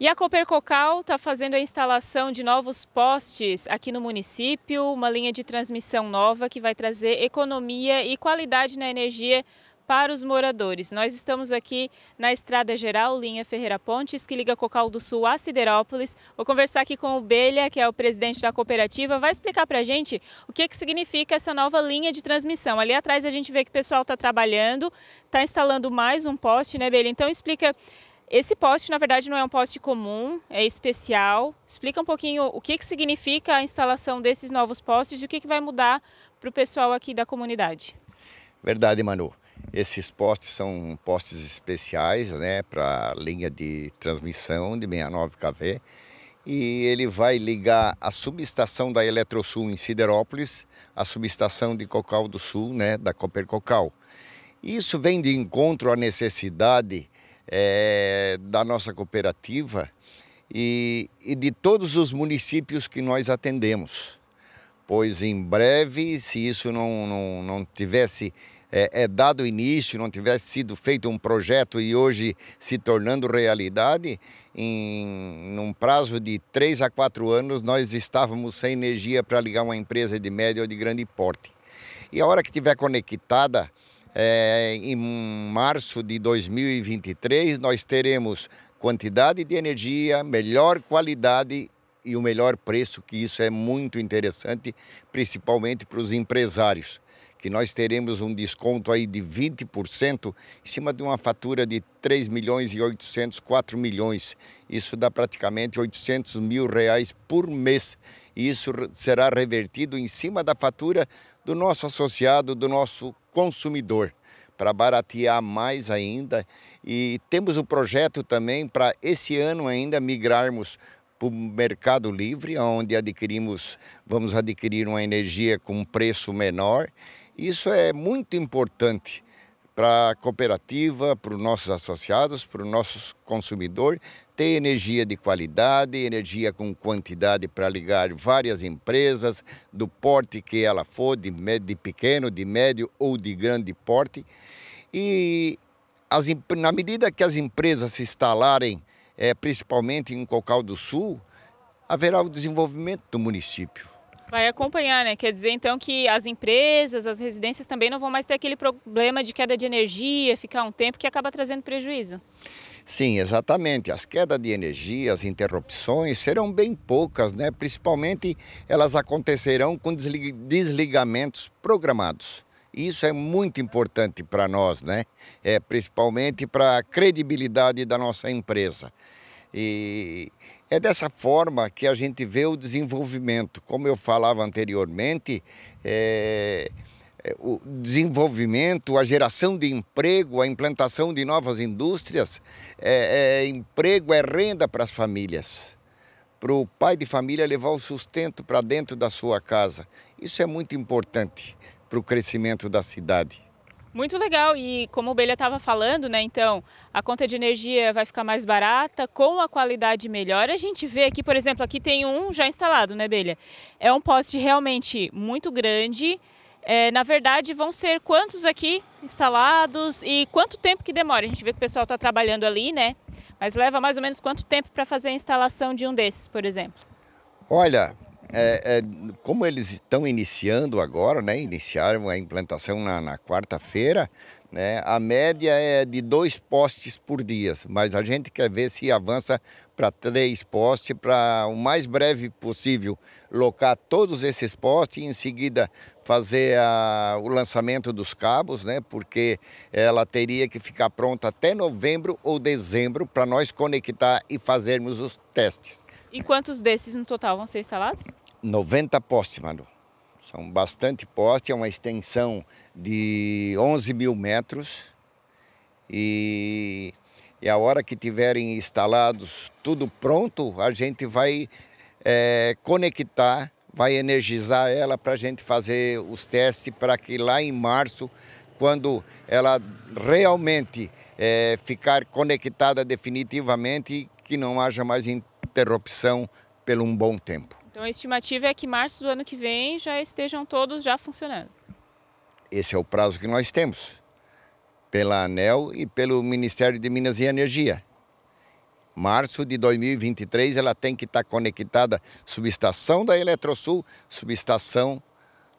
E a Cooper Cocal está fazendo a instalação de novos postes aqui no município, uma linha de transmissão nova que vai trazer economia e qualidade na energia para os moradores. Nós estamos aqui na Estrada Geral, linha Ferreira Pontes, que liga Cocal do Sul a Siderópolis. Vou conversar aqui com o Belha, que é o presidente da cooperativa, vai explicar para a gente o que, que significa essa nova linha de transmissão. Ali atrás a gente vê que o pessoal está trabalhando, está instalando mais um poste, né, Belha? Então explica esse poste, na verdade, não é um poste comum, é especial. Explica um pouquinho o que, que significa a instalação desses novos postes e o que, que vai mudar para o pessoal aqui da comunidade. Verdade, Manu. Esses postes são postes especiais né, para a linha de transmissão de 69 kV e ele vai ligar a subestação da Eletrosul em Siderópolis à subestação de Cocal do Sul, né, da Copper Cocal. Isso vem de encontro à necessidade é, da nossa cooperativa e, e de todos os municípios que nós atendemos. Pois em breve, se isso não, não, não tivesse é, é, dado início, não tivesse sido feito um projeto e hoje se tornando realidade, em num prazo de três a quatro anos nós estávamos sem energia para ligar uma empresa de médio ou de grande porte. E a hora que tiver conectada é, em março de 2023, nós teremos quantidade de energia, melhor qualidade e o melhor preço, que isso é muito interessante, principalmente para os empresários, que nós teremos um desconto aí de 20% em cima de uma fatura de 3 milhões e 800, milhões. Isso dá praticamente 800 mil reais por mês. E isso será revertido em cima da fatura do nosso associado, do nosso consumidor, para baratear mais ainda. E temos o um projeto também para esse ano ainda migrarmos para o Mercado Livre, onde adquirimos, vamos adquirir uma energia com preço menor. Isso é muito importante para a cooperativa, para os nossos associados, para o nosso consumidor ter energia de qualidade, energia com quantidade para ligar várias empresas, do porte que ela for, de, de pequeno, de médio ou de grande porte. E as, na medida que as empresas se instalarem, é, principalmente em Cocal do Sul, haverá o desenvolvimento do município. Vai acompanhar, né? Quer dizer então que as empresas, as residências também não vão mais ter aquele problema de queda de energia, ficar um tempo que acaba trazendo prejuízo. Sim, exatamente. As quedas de energia, as interrupções serão bem poucas, né? Principalmente elas acontecerão com desligamentos programados. Isso é muito importante para nós, né? É principalmente para a credibilidade da nossa empresa. E é dessa forma que a gente vê o desenvolvimento. Como eu falava anteriormente, é, é, o desenvolvimento, a geração de emprego, a implantação de novas indústrias, é, é emprego é renda para as famílias. Para o pai de família levar o sustento para dentro da sua casa. Isso é muito importante para o crescimento da cidade. Muito legal. E como o Belha estava falando, né? Então, a conta de energia vai ficar mais barata, com a qualidade melhor. A gente vê aqui, por exemplo, aqui tem um já instalado, né, Belha? É um poste realmente muito grande. É, na verdade, vão ser quantos aqui instalados e quanto tempo que demora? A gente vê que o pessoal está trabalhando ali, né? Mas leva mais ou menos quanto tempo para fazer a instalação de um desses, por exemplo? Olha, é, é, como eles estão iniciando agora, né, iniciaram a implantação na, na quarta-feira, né, a média é de dois postes por dia, mas a gente quer ver se avança para três postes, para o mais breve possível locar todos esses postes e em seguida fazer a, o lançamento dos cabos, né, porque ela teria que ficar pronta até novembro ou dezembro para nós conectar e fazermos os testes. E quantos desses no total vão ser instalados? 90 postes, mano. São bastante postes, é uma extensão de 11 mil metros. E, e a hora que tiverem instalados tudo pronto, a gente vai é, conectar, vai energizar ela para a gente fazer os testes para que lá em março, quando ela realmente é, ficar conectada definitivamente, que não haja mais interrupção por um bom tempo. Então a estimativa é que março do ano que vem já estejam todos já funcionando. Esse é o prazo que nós temos, pela ANEL e pelo Ministério de Minas e Energia. Março de 2023 ela tem que estar conectada subestação da Eletrosul, subestação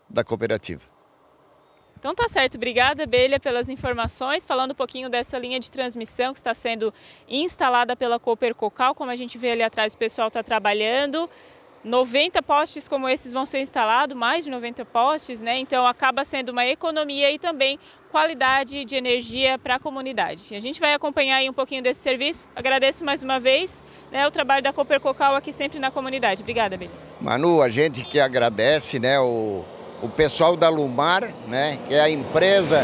da cooperativa. Então tá certo, obrigada Belha pelas informações, falando um pouquinho dessa linha de transmissão que está sendo instalada pela Cooper Cocal, como a gente vê ali atrás o pessoal está trabalhando. 90 postes como esses vão ser instalados, mais de 90 postes, né? Então acaba sendo uma economia e também qualidade de energia para a comunidade. A gente vai acompanhar aí um pouquinho desse serviço. Agradeço mais uma vez né, o trabalho da Cooper Cocal aqui sempre na comunidade. Obrigada, Beli. Manu, a gente que agradece né, o, o pessoal da Lumar, né, que é a empresa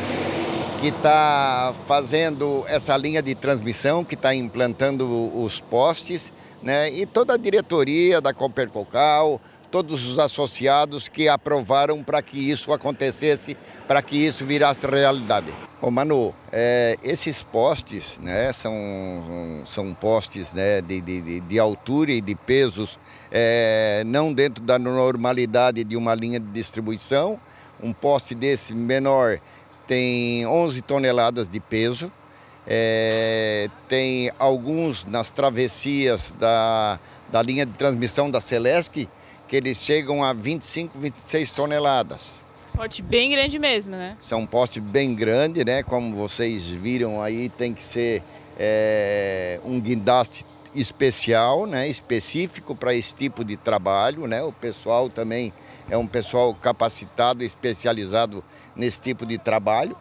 que está fazendo essa linha de transmissão, que está implantando os postes né, e toda a diretoria da Copercocal, todos os associados que aprovaram para que isso acontecesse, para que isso virasse realidade. Ô Manu, é, esses postes né, são, são postes né, de, de, de altura e de pesos é, não dentro da normalidade de uma linha de distribuição. Um poste desse menor tem 11 toneladas de peso, é, tem alguns nas travessias da, da linha de transmissão da Celesc que eles chegam a 25, 26 toneladas. poste bem grande mesmo, né? São poste bem grande, né? Como vocês viram aí, tem que ser é, um guindaste especial, né? Específico para esse tipo de trabalho, né? O pessoal também é um pessoal capacitado, especializado nesse tipo de trabalho.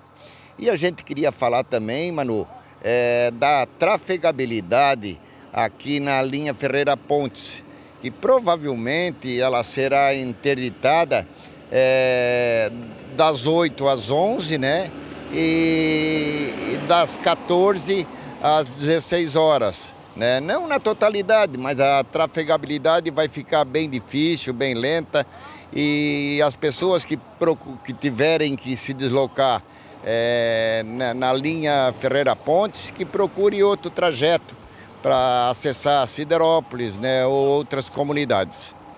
E a gente queria falar também, Manu, é, da trafegabilidade aqui na linha Ferreira Pontes, e provavelmente ela será interditada é, das 8 às 11, né? E, e das 14 às 16 horas. Né? Não na totalidade, mas a trafegabilidade vai ficar bem difícil, bem lenta. E as pessoas que, que tiverem que se deslocar é, na, na, linha Ferreira Pontes, que procure outro trajeto para acessar Siderópolis né, ou outras comunidades.